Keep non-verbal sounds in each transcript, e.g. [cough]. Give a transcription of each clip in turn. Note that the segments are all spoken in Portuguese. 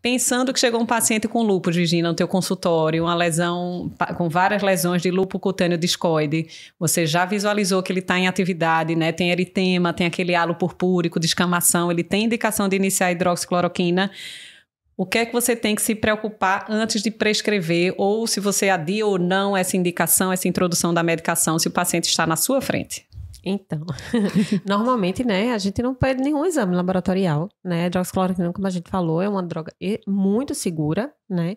Pensando que chegou um paciente com lupus, Virginia, no teu consultório, uma lesão com várias lesões de lupus cutâneo discoide, você já visualizou que ele está em atividade, né? Tem eritema, tem aquele halo purpúrico, descamação, ele tem indicação de iniciar hidroxicloroquina. O que é que você tem que se preocupar antes de prescrever ou se você adia ou não essa indicação, essa introdução da medicação, se o paciente está na sua frente? Então, [laughs] normalmente, né, a gente não pede nenhum exame laboratorial, né? A hidroxicloroquina, como a gente falou, é uma droga muito segura, né?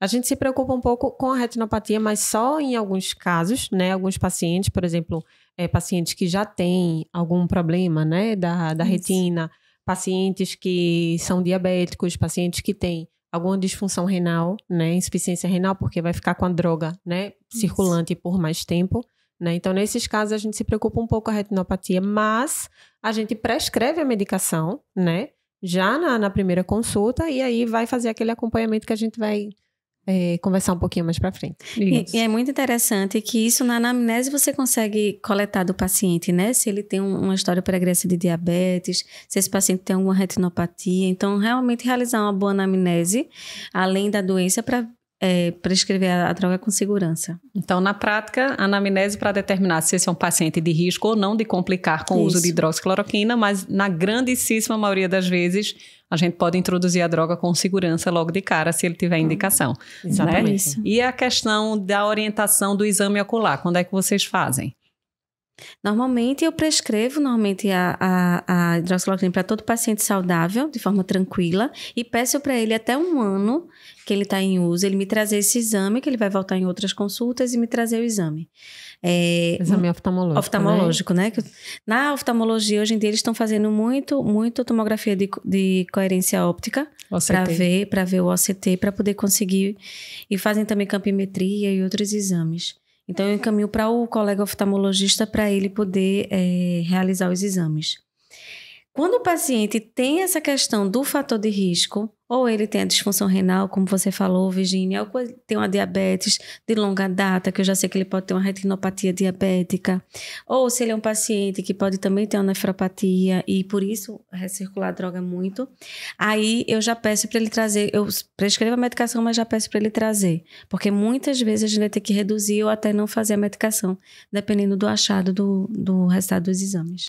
A gente se preocupa um pouco com a retinopatia, mas só em alguns casos, né? Alguns pacientes, por exemplo, é, pacientes que já têm algum problema, né, da, da retina, pacientes que são diabéticos, pacientes que têm alguma disfunção renal, né, insuficiência renal, porque vai ficar com a droga, né, Isso. circulante por mais tempo. Né? Então, nesses casos, a gente se preocupa um pouco com a retinopatia, mas a gente prescreve a medicação, né? Já na, na primeira consulta, e aí vai fazer aquele acompanhamento que a gente vai é, conversar um pouquinho mais para frente. E, e, é muito interessante que isso na anamnese você consegue coletar do paciente, né? Se ele tem um, uma história pregressa de diabetes, se esse paciente tem alguma retinopatia. Então, realmente realizar uma boa anamnese, além da doença, para é, prescrever a, a droga com segurança. Então, na prática, a anamnese para determinar se esse é um paciente de risco ou não de complicar com Isso. o uso de hidroxicloroquina, mas na grandíssima maioria das vezes a gente pode introduzir a droga com segurança logo de cara, se ele tiver indicação. Né? Exatamente. Né? E a questão da orientação do exame ocular, quando é que vocês fazem? Normalmente eu prescrevo normalmente a, a, a hidroxicloroquina para todo paciente saudável, de forma tranquila, e peço para ele até um ano que ele está em uso, ele me trazer esse exame, que ele vai voltar em outras consultas e me trazer o exame. É, exame oftalmológico. Oftalmológico, né? né? Na oftalmologia, hoje em dia, eles estão fazendo muito, muito tomografia de, de coerência óptica para ver, ver o OCT, para poder conseguir. E fazem também campimetria e outros exames. Então eu encaminho para o colega oftalmologista para ele poder é, realizar os exames. Quando o paciente tem essa questão do fator de risco, ou ele tem a disfunção renal, como você falou, Virginia, ou tem uma diabetes de longa data, que eu já sei que ele pode ter uma retinopatia diabética, ou se ele é um paciente que pode também ter uma nefropatia e por isso recircular a droga muito, aí eu já peço para ele trazer, eu prescrevo a medicação, mas já peço para ele trazer, porque muitas vezes a gente vai ter que reduzir ou até não fazer a medicação, dependendo do achado do, do resultado dos exames.